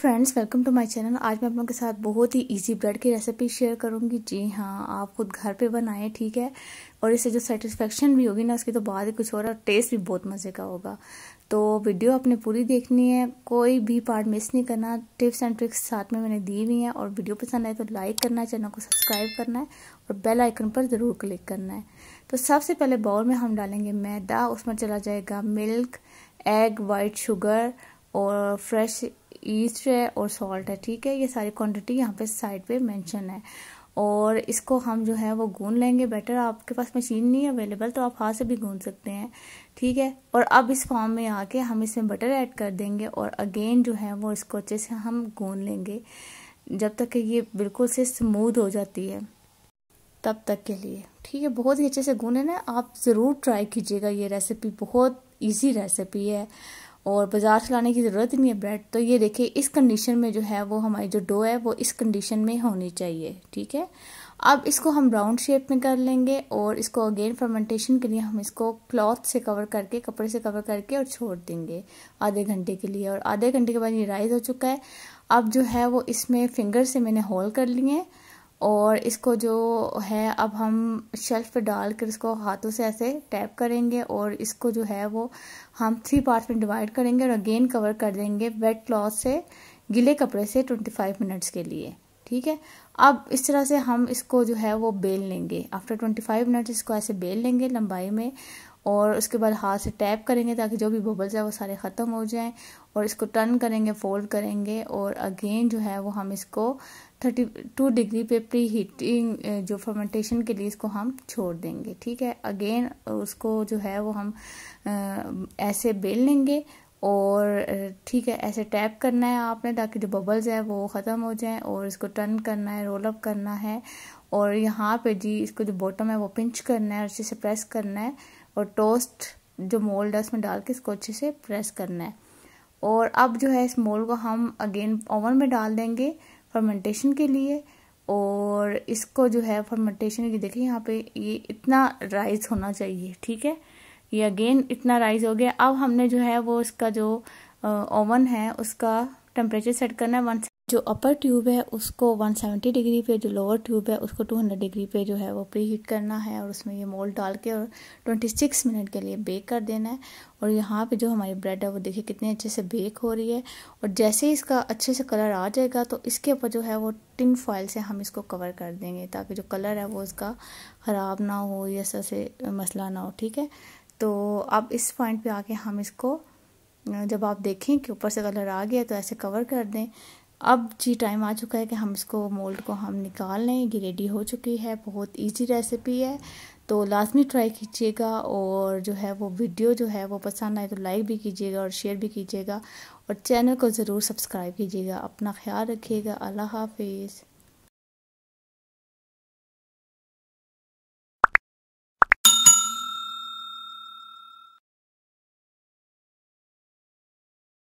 friends welcome to my channel आज मैं आप लोगों के साथ बहुत ही इजी ब्रेड की रेसिपी शेयर करूंगी जी हाँ आप खुद घर पे बनाएं ठीक है और इससे जो सेटिस्फेक्शन भी होगी ना उसकी तो बाद ही कुछ और और टेस्ट भी बहुत मज़े का होगा तो वीडियो आपने पूरी देखनी है कोई भी पार्ट मिस नहीं करना टिप्स एंड ट्रिक्स साथ में मैंने दी हुई हैं और वीडियो पसंद आए तो लाइक करना है चैनल को सब्सक्राइब करना है और बेल आइकन पर ज़रूर क्लिक करना है तो सबसे पहले बाउल में हम डालेंगे मैदा उसमें चला जाएगा मिल्क एग वाइट शुगर और फ्रेश ईस्ट है और सॉल्ट है ठीक है ये सारी क्वांटिटी यहाँ पे साइड पे मेंशन है और इसको हम जो है वो गून लेंगे बेटर आपके पास मशीन नहीं अवेलेबल तो आप हाथ से भी गून सकते हैं ठीक है और अब इस फॉर्म में आके हम इसमें बटर ऐड कर देंगे और अगेन जो है वो इसको अच्छे से हम गून लेंगे जब तक कि ये बिल्कुल से स्मूथ हो जाती है तब तक के लिए ठीक है बहुत ही अच्छे से गूने ना आप ज़रूर ट्राई कीजिएगा ये रेसिपी बहुत ईजी रेसिपी है और बाज़ार से लाने की ज़रूरत ही नहीं है ब्रेड तो ये देखिए इस कंडीशन में जो है वो हमारी जो डो है वो इस कंडीशन में होनी चाहिए ठीक है अब इसको हम राउंड शेप में कर लेंगे और इसको अगेन फर्मेंटेशन के लिए हम इसको क्लॉथ से कवर करके कपड़े से कवर करके और छोड़ देंगे आधे घंटे के लिए और आधे घंटे के बाद ये राइज हो चुका है अब जो है वो इसमें फिंगर से मैंने होल कर लिए हैं और इसको जो है अब हम शेल्फ पे डाल कर इसको हाथों से ऐसे टैप करेंगे और इसको जो है वो हम थ्री पार्ट्स में डिवाइड करेंगे और अगेन कवर कर देंगे वेट क्लॉथ से गीले कपड़े से 25 मिनट्स के लिए ठीक है अब इस तरह से हम इसको जो है वो बेल लेंगे आफ्टर ट्वेंटी फाइव मिनट इसको ऐसे बेल लेंगे लंबाई में और उसके बाद हाथ से टैप करेंगे ताकि जो भी बबल्स है वो सारे ख़त्म हो जाएं और इसको टर्न करेंगे फोल्ड करेंगे और अगेन जो है वो हम इसको थर्टी टू डिग्री पे प्री हीटिंग जो फर्मेंटेशन के लिए इसको हम छोड़ देंगे ठीक है अगेन उसको जो है वो हम ऐसे बेल लेंगे और ठीक है ऐसे टैप करना है आपने ताकि जो बबल्स हैं वो ख़त्म हो जाएं और इसको टर्न करना है रोल अप करना है और यहाँ पे जी इसको जो बॉटम है वो पिंच करना है अच्छे से प्रेस करना है और टोस्ट जो मोल्ड है उसमें डाल के इसको अच्छे से प्रेस करना है और अब जो है इस मोल्ड को हम अगेन ओवन में डाल देंगे फर्मेंटेशन के लिए और इसको जो है फर्मेंटेशन की देखिए यहाँ पे ये इतना राइस होना चाहिए ठीक है ये अगेन इतना राइज हो गया अब हमने जो है वो इसका जो ओवन है उसका टेम्परेचर सेट करना है वन जो अपर ट्यूब है उसको 170 डिग्री पे जो लोअर ट्यूब है उसको 200 डिग्री पे जो है वो प्री हीट करना है और उसमें ये मोल्ड डाल के और 26 मिनट के लिए बेक कर देना है और यहाँ पे जो हमारी ब्रेड है वो देखिए कितने अच्छे से बेक हो रही है और जैसे ही इसका अच्छे से कलर आ जाएगा तो इसके ऊपर जो है वो टिन फॉयल से हम इसको कवर कर देंगे ताकि जो कलर है वो इसका ख़राब ना हो या से मसला ना हो ठीक है तो अब इस पॉइंट पे आके हम इसको जब आप देखें कि ऊपर से कलर आ गया तो ऐसे कवर कर दें अब जी टाइम आ चुका है कि हम इसको मोल्ड को हम निकाल लें ये रेडी हो चुकी है बहुत इजी रेसिपी है तो लाजमी ट्राई कीजिएगा और जो है वो वीडियो जो है वो पसंद आए तो लाइक भी कीजिएगा और शेयर भी कीजिएगा और चैनल को ज़रूर सब्सक्राइब कीजिएगा अपना ख्याल रखिएगा अल्लाह हाफिज़